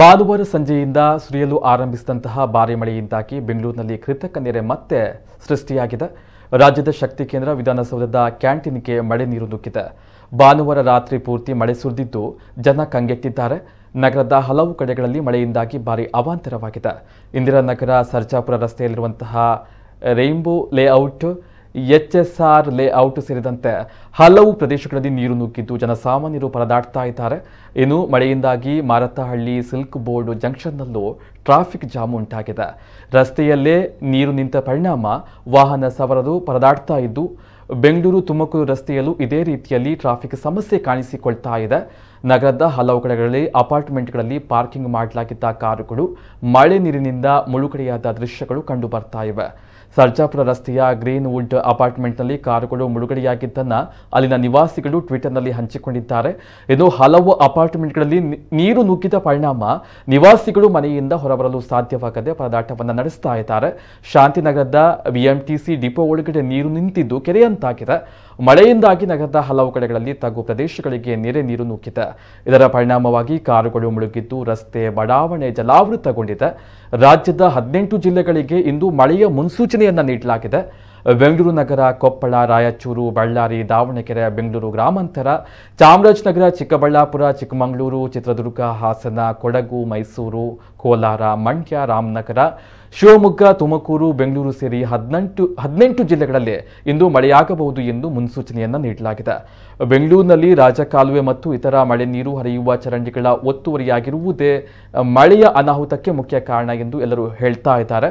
ಭಾನುವಾರ ಸಂಜೆಯಿಂದ ಸುರಿಯಲು ಆರಂಭಿಸಿದಂತಹ ಭಾರೀ ಮಳೆಯಿಂದಾಗಿ ಬೆಂಗಳೂರಿನಲ್ಲಿ ಕೃತಕ ನೆರೆ ಮತ್ತೆ ಸೃಷ್ಟಿಯಾಗಿದೆ ರಾಜ್ಯದ ಶಕ್ತಿ ಕೇಂದ್ರ ವಿಧಾನಸೌಧದ ಕ್ಯಾಂಟೀನ್ಗೆ ಮಳೆ ನೀರು ನುಗ್ಗಿದೆ ಭಾನುವಾರ ರಾತ್ರಿ ಪೂರ್ತಿ ಮಳೆ ಸುರಿದಿದ್ದು ಜನ ಕಂಗೆಟ್ಟಿದ್ದಾರೆ ನಗರದ ಹಲವು ಕಡೆಗಳಲ್ಲಿ ಮಳೆಯಿಂದಾಗಿ ಭಾರಿ ಅವಾಂತರವಾಗಿದೆ ಇಂದಿರಾನಗರ ಸರ್ಜಾಪುರ ರಸ್ತೆಯಲ್ಲಿರುವಂತಹ rainbow layout H S R layout ಸೇರಿದಂತೆ ಹಲವು ಪ್ರದೇಶಗಳಲ್ಲಿ ನೀರು ನುಗ್ಗಿದ್ದು ಜನಸಾಮಾನ್ಯರು ಪರದಾಡ್ತಾ ಇದ್ದಾರೆ ಇನ್ನು ಮಳೆಯಿಂದಾಗಿ ಮಾರತಹಳ್ಳಿ ಸಿಲ್ಕ್ ಬೋರ್ಡ್ ಜಂಕ್ಷನ್ನಲ್ಲೂ ಟ್ರಾಫಿಕ್ ಜಾಮ್ ಉಂಟಾಗಿದೆ ರಸ್ತೆಯಲ್ಲೇ ನೀರು ನಿಂತ ಪರಿಣಾಮ ವಾಹನ ಸವಾರರು ಪರದಾಡ್ತಾ ಇದ್ದು ಬೆಂಗಳೂರು ತುಮಕೂರು ರಸ್ತೆಯಲ್ಲೂ ಇದೇ ರೀತಿಯಲ್ಲಿ ಟ್ರಾಫಿಕ್ ಸಮಸ್ಯೆ ಕಾಣಿಸಿಕೊಳ್ತಾ ಇದೆ ನಗರದ ಹಲವು ಕಡೆಗಳಲ್ಲಿ ಅಪಾರ್ಟ್ಮೆಂಟ್ಗಳಲ್ಲಿ ಪಾರ್ಕಿಂಗ್ ಮಾಡಲಾಗಿದ್ದ ಕಾರುಗಳು ಮಳೆ ನೀರಿನಿಂದ ಮುಳುಗಡೆಯಾದ ದೃಶ್ಯಗಳು ಕಂಡು ಬರ್ತಾ ಇವೆ ಸರ್ಜಾಪುರ ರಸ್ತೆಯ ಗ್ರೀನ್ ವುಡ್ ಅಪಾರ್ಟ್ಮೆಂಟ್ನಲ್ಲಿ ಕಾರುಗಳು ಮುಳುಗಡೆಯಾಗಿದ್ದನ್ನು ಅಲ್ಲಿನ ನಿವಾಸಿಗಳು ಟ್ವಿಟರ್ನಲ್ಲಿ ಹಂಚಿಕೊಂಡಿದ್ದಾರೆ ಇನ್ನು ಹಲವು ಅಪಾರ್ಟ್ಮೆಂಟ್ಗಳಲ್ಲಿ ನೀರು ನುಗ್ಗಿದ ಪರಿಣಾಮ ನಿವಾಸಿಗಳು ಮನೆಯಿಂದ ಹೊರಬರಲು ಸಾಧ್ಯವಾಗದೆ ಪರದಾಟವನ್ನು ನಡೆಸ್ತಾ ಇದ್ದಾರೆ ಶಾಂತಿನಗರದ ಬಿಎಂಟಿಸಿ ಡಿಪೋ ಒಳಗಡೆ ನೀರು ನಿಂತಿದ್ದು ಕೆರೆಯಂತಾಗಿದೆ ಮಳೆಯಿಂದಾಗಿ ನಗರದ ಹಲವು ಕಡೆಗಳಲ್ಲಿ ತಗ್ಗು ಪ್ರದೇಶಗಳಿಗೆ ನೆರೆ ನೀರು ನುಗ್ಗಿದೆ ಇದರ ಪರಿಣಾಮವಾಗಿ ಕಾರುಗಳು ಮುಳುಗಿದ್ದು ರಸ್ತೆ ಬಡಾವಣೆ ಜಲಾವೃತಗೊಂಡಿದೆ ರಾಜ್ಯದ ಹದಿನೆಂಟು ಜಿಲ್ಲೆಗಳಿಗೆ ಇಂದು ಮಳೆಯ ಮುನ್ಸೂಚನೆಯನ್ನು ನೀಡಲಾಗಿದೆ ಬೆಂಗಳೂರು ನಗರ ಕೊಪ್ಪಳ ರಾಯಚೂರು ಬಳ್ಳಾರಿ ದಾವಣಗೆರೆ ಬೆಂಗಳೂರು ಗ್ರಾಮಾಂತರ ಚಾಮರಾಜನಗರ ಚಿಕ್ಕಬಳ್ಳಾಪುರ ಚಿಕ್ಕಮಗಳೂರು ಚಿತ್ರದುರ್ಗ ಹಾಸನ ಕೊಡಗು ಮೈಸೂರು ಕೋಲಾರ ಮಂಡ್ಯ ರಾಮನಗರ ಶಿವಮೊಗ್ಗ ತುಮಕೂರು ಬೆಂಗಳೂರು ಸೇರಿ ಹದಿನೆಂಟು ಹದಿನೆಂಟು ಜಿಲ್ಲೆಗಳಲ್ಲಿ ಇಂದು ಮಳೆಯಾಗಬಹುದು ಎಂದು ಮುನ್ಸೂಚನೆಯನ್ನು ನೀಡಲಾಗಿದೆ ಬೆಂಗಳೂರಿನಲ್ಲಿ ರಾಜಕಾಲುವೆ ಮತ್ತು ಇತರ ಮಳೆ ನೀರು ಹರಿಯುವ ಚರಂಡಿಗಳ ಒತ್ತುವರಿಯಾಗಿರುವುದೇ ಮಳೆಯ ಅನಾಹುತಕ್ಕೆ ಮುಖ್ಯ ಕಾರಣ ಎಂದು ಎಲ್ಲರೂ ಹೇಳ್ತಾ ಇದ್ದಾರೆ